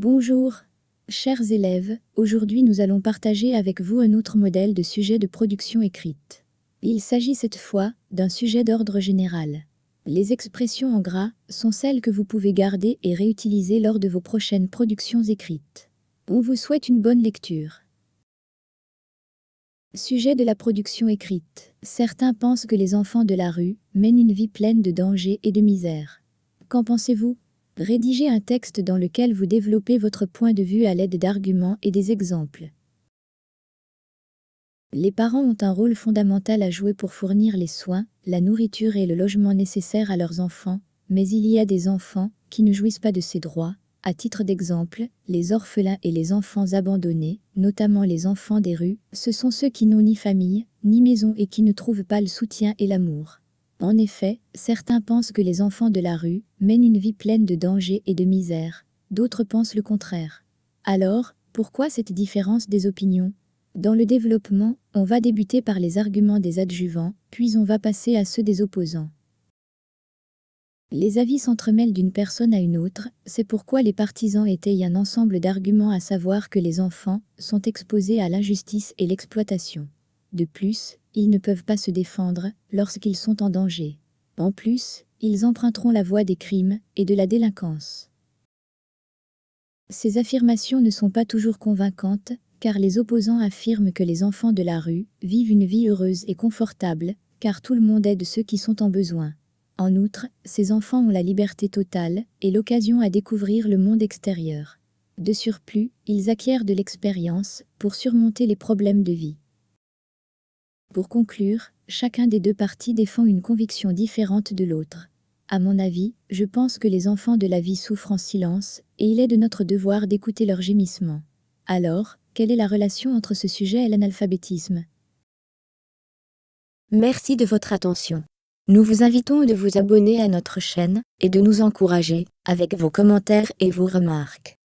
Bonjour, chers élèves, aujourd'hui nous allons partager avec vous un autre modèle de sujet de production écrite. Il s'agit cette fois d'un sujet d'ordre général. Les expressions en gras sont celles que vous pouvez garder et réutiliser lors de vos prochaines productions écrites. On vous souhaite une bonne lecture. Sujet de la production écrite. Certains pensent que les enfants de la rue mènent une vie pleine de dangers et de misère. Qu'en pensez-vous Rédigez un texte dans lequel vous développez votre point de vue à l'aide d'arguments et des exemples. Les parents ont un rôle fondamental à jouer pour fournir les soins, la nourriture et le logement nécessaires à leurs enfants, mais il y a des enfants qui ne jouissent pas de ces droits. À titre d'exemple, les orphelins et les enfants abandonnés, notamment les enfants des rues, ce sont ceux qui n'ont ni famille, ni maison et qui ne trouvent pas le soutien et l'amour. En effet, certains pensent que les enfants de la rue mènent une vie pleine de dangers et de misère, d'autres pensent le contraire. Alors, pourquoi cette différence des opinions Dans le développement, on va débuter par les arguments des adjuvants, puis on va passer à ceux des opposants. Les avis s'entremêlent d'une personne à une autre, c'est pourquoi les partisans étayent un ensemble d'arguments à savoir que les enfants sont exposés à l'injustice et l'exploitation. De plus, ils ne peuvent pas se défendre lorsqu'ils sont en danger. En plus, ils emprunteront la voie des crimes et de la délinquance. Ces affirmations ne sont pas toujours convaincantes, car les opposants affirment que les enfants de la rue vivent une vie heureuse et confortable, car tout le monde aide ceux qui sont en besoin. En outre, ces enfants ont la liberté totale et l'occasion à découvrir le monde extérieur. De surplus, ils acquièrent de l'expérience pour surmonter les problèmes de vie. Pour conclure, chacun des deux parties défend une conviction différente de l'autre. À mon avis, je pense que les enfants de la vie souffrent en silence, et il est de notre devoir d'écouter leurs gémissements. Alors, quelle est la relation entre ce sujet et l'analphabétisme Merci de votre attention. Nous vous invitons de vous abonner à notre chaîne et de nous encourager avec vos commentaires et vos remarques.